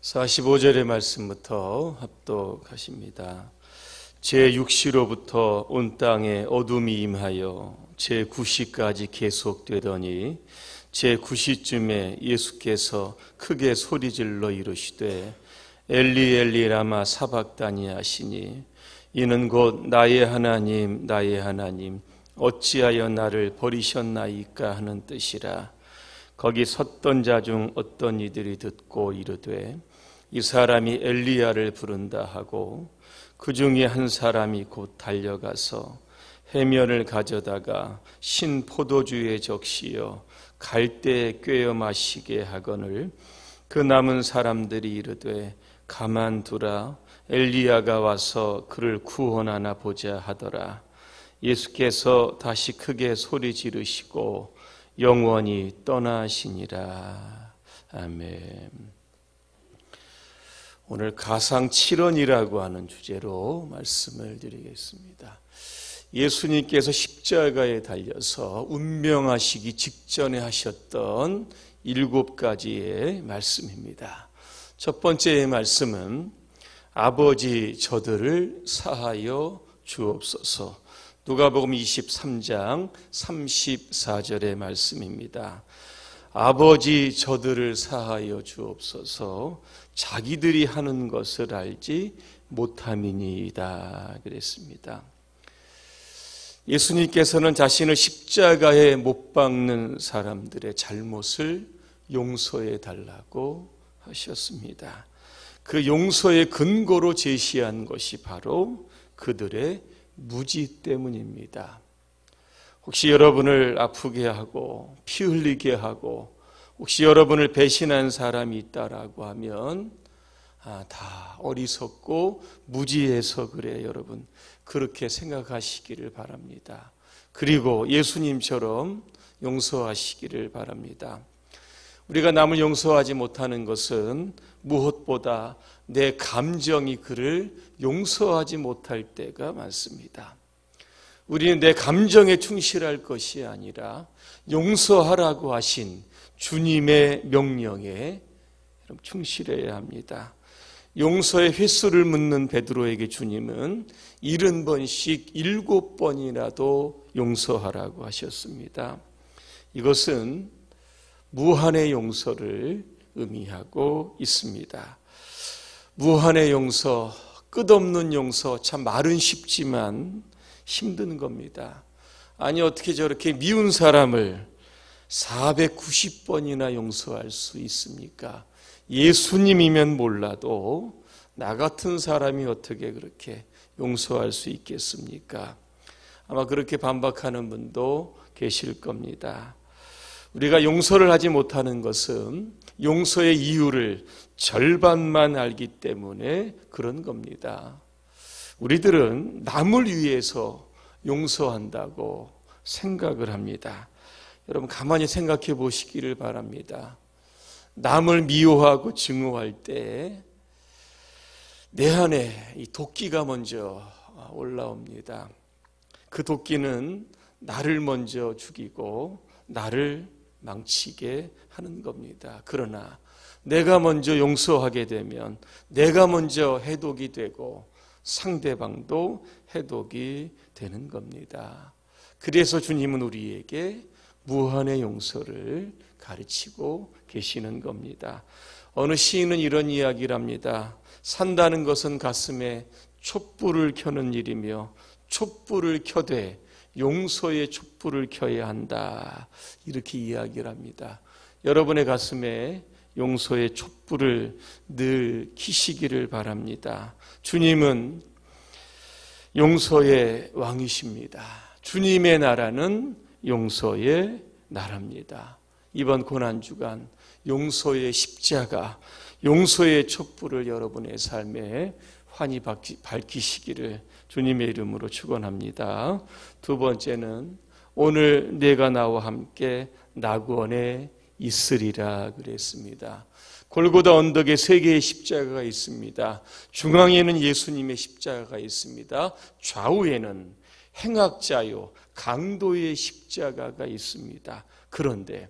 45절의 말씀부터 합독하십니다. 제6시로부터 온 땅에 어둠이 임하여 제9시까지 계속되더니 제9시쯤에 예수께서 크게 소리질러 이르시되 엘리 엘리 라마 사박다니 하시니 이는 곧 나의 하나님 나의 하나님 어찌하여 나를 버리셨나이까 하는 뜻이라 거기 섰던 자 중 어떤 이들이 듣고 이르되 이 사람이 엘리야를 부른다 하고 그 중에 한 사람이 곧 달려가서 해면을 가져다가 신 포도주에 적시어 갈대에 꿰어 마시게 하거늘 그 남은 사람들이 이르되 가만두라 엘리야가 와서 그를 구원하나 보자 하더라 예수께서 다시 크게 소리 지르시고 영원히 떠나시니라. 아멘. 오늘 가상 7원이라고 하는 주제로 말씀을 드리겠습니다. 예수님께서 십자가에 달려서 운명하시기 직전에 하셨던 일곱 가지의 말씀입니다. 첫 번째의 말씀은 아버지 저들을 사하여 주옵소서. 누가복음 23장 34절의 말씀입니다. 아버지 저들을 사하여 주옵소서 자기들이 하는 것을 알지 못함이니이다 그랬습니다. 예수님께서는 자신을 십자가에 못 박는 사람들의 잘못을 용서해 달라고 하셨습니다. 그 용서의 근거로 제시한 것이 바로 그들의 무지 때문입니다. 혹시 여러분을 아프게 하고 피 흘리게 하고 혹시 여러분을 배신한 사람이 있다라고 하면 아, 다 어리석고 무지해서 그래 여러분 그렇게 생각하시기를 바랍니다. 그리고 예수님처럼 용서하시기를 바랍니다. 우리가 남을 용서하지 못하는 것은 무엇보다 내 감정이 그를 용서하지 못할 때가 많습니다. 우리는 내 감정에 충실할 것이 아니라 용서하라고 하신 주님의 명령에 충실해야 합니다. 용서의 횟수를 묻는 베드로에게 주님은 70번씩 7번이라도 용서하라고 하셨습니다. 이것은 무한의 용서를 의미하고 있습니다. 무한의 용서, 끝없는 용서, 참 말은 쉽지만 힘든 겁니다. 아니, 어떻게 저렇게 미운 사람을 490번이나 용서할 수 있습니까? 예수님이면 몰라도 나 같은 사람이 어떻게 그렇게 용서할 수 있겠습니까? 아마 그렇게 반박하는 분도 계실 겁니다. 우리가 용서를 하지 못하는 것은 용서의 이유를 절반만 알기 때문에 그런 겁니다. 우리들은 남을 위해서 용서한다고 생각을 합니다. 여러분, 가만히 생각해 보시기를 바랍니다. 남을 미워하고 증오할 때 내 안에 이 도끼가 먼저 올라옵니다. 그 도끼는 나를 먼저 죽이고 나를 망치게 하는 겁니다. 그러나 내가 먼저 용서하게 되면 내가 먼저 해독이 되고 상대방도 해독이 되는 겁니다. 그래서 주님은 우리에게 무한의 용서를 가르치고 계시는 겁니다. 어느 시인은 이런 이야기를 합니다. 산다는 것은 가슴에 촛불을 켜는 일이며 촛불을 켜되 용서의 촛불을 켜야 한다. 이렇게 이야기를 합니다. 여러분의 가슴에 용서의 촛불을 늘 키시기를 바랍니다. 주님은 용서의 왕이십니다. 주님의 나라는 용서의 나라입니다. 이번 고난주간 용서의 십자가, 용서의 촛불을 여러분의 삶에 환히 밝히시기를 주님의 이름으로 축원합니다. 두 번째는 오늘 내가 나와 함께 낙원에 있으리라 그랬습니다. 골고다 언덕에 세 개의 십자가가 있습니다. 중앙에는 예수님의 십자가가 있습니다. 좌우에는 행악자요 강도의 십자가가 있습니다. 그런데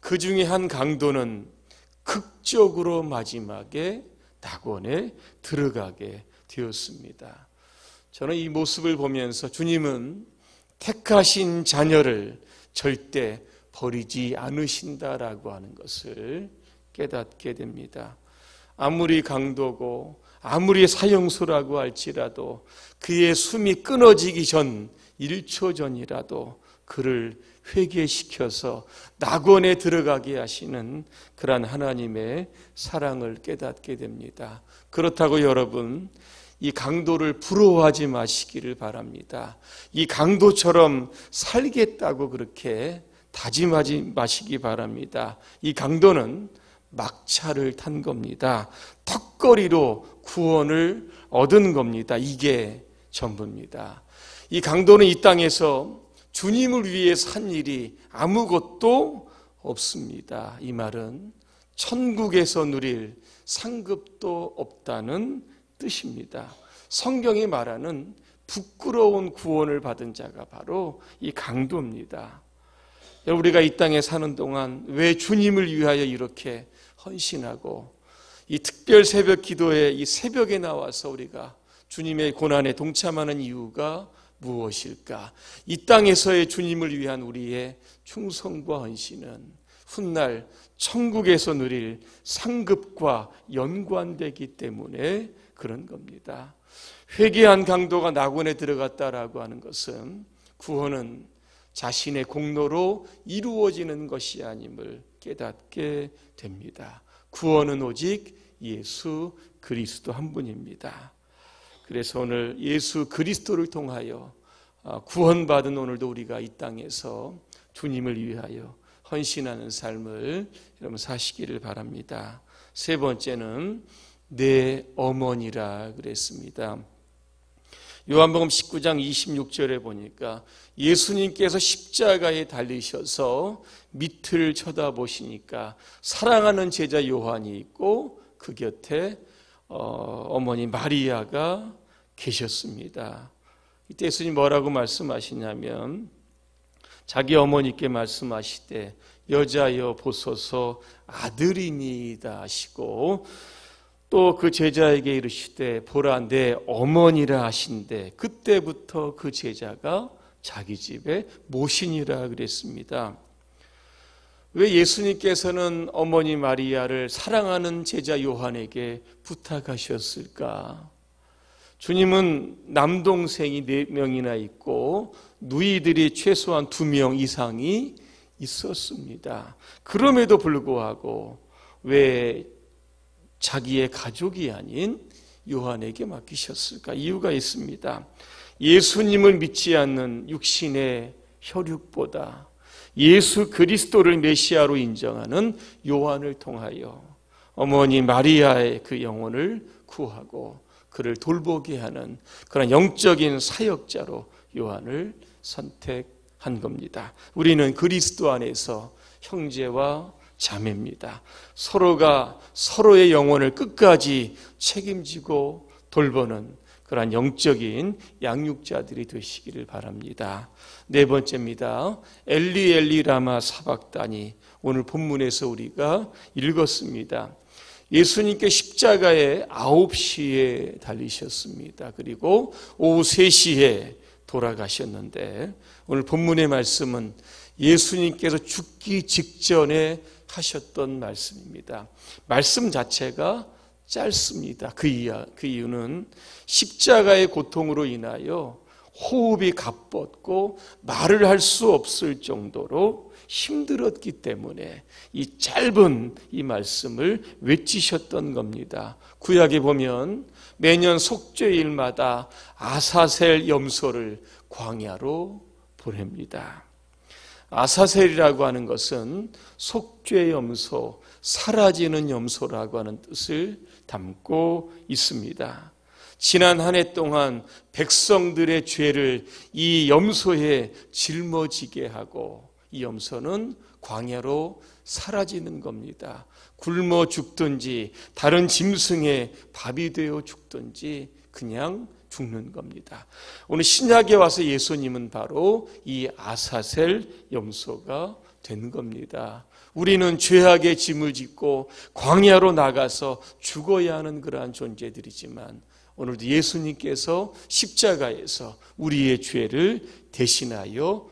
그 중에 한 강도는 극적으로 마지막에 낙원에 들어가게 되었습니다. 저는 이 모습을 보면서 주님은 택하신 자녀를 절대 버리지 않으신다라고 하는 것을 깨닫게 됩니다. 아무리 강도고 아무리 사형수라고 할지라도 그의 숨이 끊어지기 전 1초 전이라도 그를 회개시켜서 낙원에 들어가게 하시는 그러 하나님의 사랑을 깨닫게 됩니다. 그렇다고 여러분 이 강도를 부러워하지 마시기를 바랍니다. 이 강도처럼 살겠다고 그렇게 다짐하지 마시기 바랍니다. 이 강도는 막차를 탄 겁니다. 턱걸이로 구원을 얻은 겁니다. 이게 전부입니다. 이 강도는 이 땅에서 주님을 위해 산 일이 아무것도 없습니다. 이 말은 천국에서 누릴 상급도 없다는 뜻입니다. 성경이 말하는 부끄러운 구원을 받은 자가 바로 이 강도입니다. 우리가 이 땅에 사는 동안 왜 주님을 위하여 이렇게 헌신하고 이 특별 새벽 기도에 이 새벽에 나와서 우리가 주님의 고난에 동참하는 이유가 무엇일까? 이 땅에서의 주님을 위한 우리의 충성과 헌신은 훗날 천국에서 누릴 상급과 연관되기 때문에 그런 겁니다. 회개한 강도가 낙원에 들어갔다라고 하는 것은 구원은 자신의 공로로 이루어지는 것이 아님을 깨닫게 됩니다. 구원은 오직 예수 그리스도 한 분입니다. 그래서 오늘 예수 그리스도를 통하여 아, 구원받은 오늘도 우리가 이 땅에서 주님을 위하여 헌신하는 삶을 여러분 사시기를 바랍니다. 세 번째는 내 어머니라 그랬습니다. 요한복음 19장 26절에 보니까 예수님께서 십자가에 달리셔서 밑을 쳐다보시니까 사랑하는 제자 요한이 있고 그 곁에 어, 어머니 마리아가 계셨습니다. 이때 예수님 뭐라고 말씀하시냐면 자기 어머니께 말씀하시되 여자여 보소서 아들이니이다 하시고 또그 제자에게 이르시되 보라 내 어머니라 하신데 그때부터 그 제자가 자기 집에 모신이라 그랬습니다. 왜 예수님께서는 어머니 마리아를 사랑하는 제자 요한에게 부탁하셨을까? 주님은 남동생이 4명이나 있고 누이들이 최소한 2명 이상이 있었습니다. 그럼에도 불구하고 왜 자기의 가족이 아닌 요한에게 맡기셨을까? 이유가 있습니다. 예수님을 믿지 않는 육신의 혈육보다 예수 그리스도를 메시아로 인정하는 요한을 통하여 어머니 마리아의 그 영혼을 구하고 그를 돌보게 하는 그런 영적인 사역자로 요한을 선택한 겁니다. 우리는 그리스도 안에서 형제와 자매입니다. 서로가 서로의 영혼을 끝까지 책임지고 돌보는 그러한 영적인 양육자들이 되시기를 바랍니다. 네 번째입니다. 엘리 엘리 라마 사박단이 오늘 본문에서 우리가 읽었습니다. 예수님께 십자가에 9시에 달리셨습니다. 그리고 오후 3시에 돌아가셨는데 오늘 본문의 말씀은 예수님께서 죽기 직전에 하셨던 말씀입니다. 말씀 자체가 짧습니다. 그, 이유, 그 이유는 십자가의 고통으로 인하여 호흡이 가뻗고 말을 할 수 없을 정도로 힘들었기 때문에 이 짧은 이 말씀을 외치셨던 겁니다. 구약에 보면 매년 속죄일마다 아사셀 염소를 광야로 보냅니다. 아사셀이라고 하는 것은 속죄 염소, 사라지는 염소라고 하는 뜻을 담고 있습니다. 지난 한 해 동안 백성들의 죄를 이 염소에 짊어지게 하고 이 염소는 광야로 사라지는 겁니다. 굶어 죽든지 다른 짐승의 밥이 되어 죽든지 그냥 죽는 겁니다. 오늘 신약에 와서 예수님은 바로 이 아사셀 염소가 된 겁니다. 우리는 죄악의 짐을 짓고 광야로 나가서 죽어야 하는 그러한 존재들이지만 오늘도 예수님께서 십자가에서 우리의 죄를 대신하여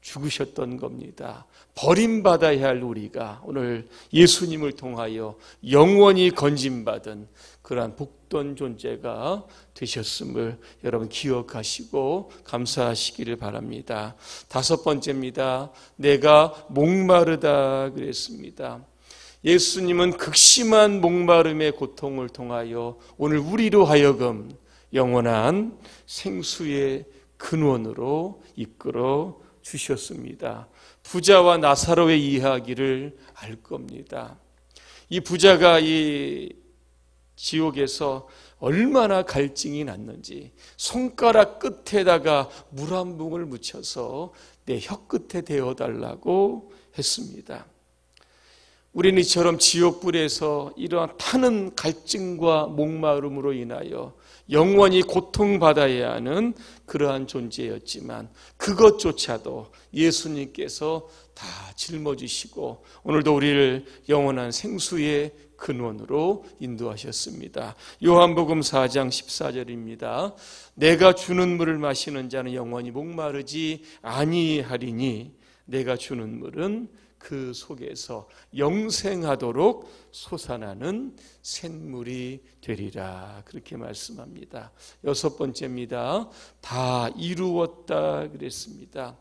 죽으셨던 겁니다. 버림받아야 할 우리가 오늘 예수님을 통하여 영원히 건진받은 그러한 복된 존재가 되셨음을 여러분 기억하시고 감사하시기를 바랍니다. 다섯 번째입니다. 내가 목마르다 그랬습니다. 예수님은 극심한 목마름의 고통을 통하여 오늘 우리로 하여금 영원한 생수의 근원으로 이끌어 주셨습니다. 부자와 나사로의 이야기를 알 겁니다. 이 부자가 이 지옥에서 얼마나 갈증이 났는지 손가락 끝에다가 물 한봉을 묻혀서 내 혀끝에 대어달라고 했습니다. 우리는 이처럼 지옥불에서 이러한 타는 갈증과 목마름으로 인하여 영원히 고통받아야 하는 그러한 존재였지만 그것조차도 예수님께서 다 짊어지시고 오늘도 우리를 영원한 생수의 근원으로 인도하셨습니다. 요한복음 4장 14절입니다. 내가 주는 물을 마시는 자는 영원히 목마르지 아니하리니 내가 주는 물은 그 속에서 영생하도록 솟아나는 샘물이 되리라 그렇게 말씀합니다. 여섯 번째입니다. 다 이루었다 그랬습니다.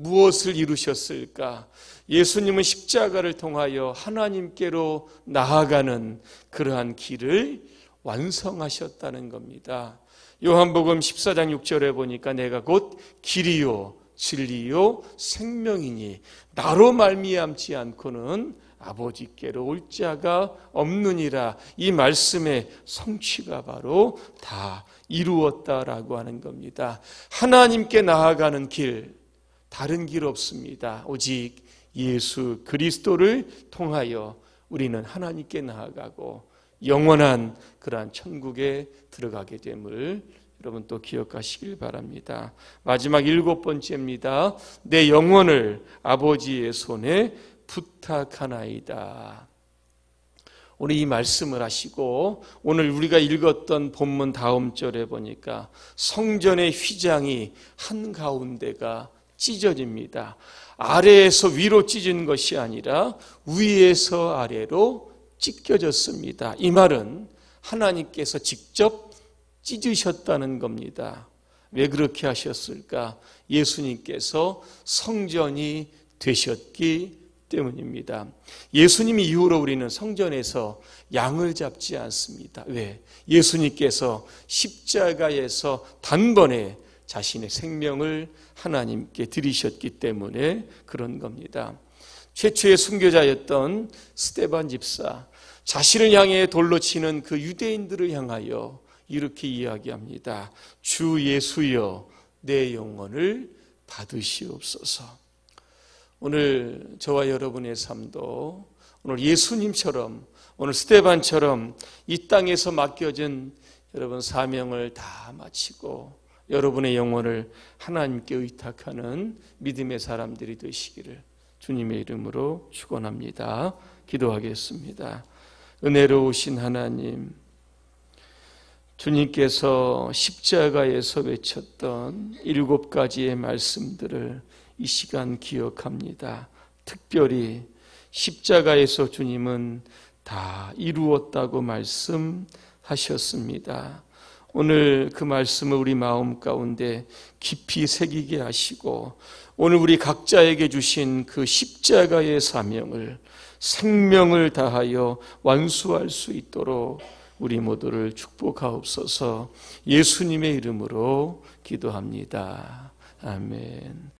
무엇을 이루셨을까? 예수님은 십자가를 통하여 하나님께로 나아가는 그러한 길을 완성하셨다는 겁니다. 요한복음 14장 6절에 보니까 내가 곧 길이요 진리요 생명이니 나로 말미암지 않고는 아버지께로 올 자가 없느니라 이 말씀의 성취가 바로 다 이루었다라고 하는 겁니다. 하나님께 나아가는 길 다른 길 없습니다. 오직 예수 그리스도를 통하여 우리는 하나님께 나아가고 영원한 그러한 천국에 들어가게 됨을 여러분 또 기억하시길 바랍니다. 마지막 일곱 번째입니다. 내 영혼을 아버지의 손에 부탁하나이다. 오늘 이 말씀을 하시고 오늘 우리가 읽었던 본문 다음 절에 보니까 성전의 휘장이 한 가운데가 찢어집니다. 아래에서 위로 찢은 것이 아니라 위에서 아래로 찢겨졌습니다. 이 말은 하나님께서 직접 찢으셨다는 겁니다. 왜 그렇게 하셨을까? 예수님께서 성전이 되셨기 때문입니다. 예수님 이후로 우리는 성전에서 양을 잡지 않습니다. 왜? 예수님께서 십자가에서 단번에 자신의 생명을 하나님께 드리셨기 때문에 그런 겁니다. 최초의 순교자였던 스테반 집사, 자신을 향해 돌로 치는 그 유대인들을 향하여 이렇게 이야기합니다. 주 예수여, 내 영혼을 받으시옵소서. 오늘 저와 여러분의 삶도 오늘 예수님처럼 오늘 스테반처럼 이 땅에서 맡겨진 여러분 사명을 다 마치고 여러분의 영혼을 하나님께 의탁하는 믿음의 사람들이 되시기를 주님의 이름으로 축원합니다. 기도하겠습니다. 은혜로우신 하나님 주님께서 십자가에서 외쳤던 일곱 가지의 말씀들을 이 시간 기억합니다. 특별히 십자가에서 주님은 다 이루었다고 말씀하셨습니다. 오늘 그 말씀을 우리 마음 가운데 깊이 새기게 하시고 오늘 우리 각자에게 주신 그 십자가의 사명을 생명을 다하여 완수할 수 있도록 우리 모두를 축복하옵소서 예수님의 이름으로 기도합니다. 아멘.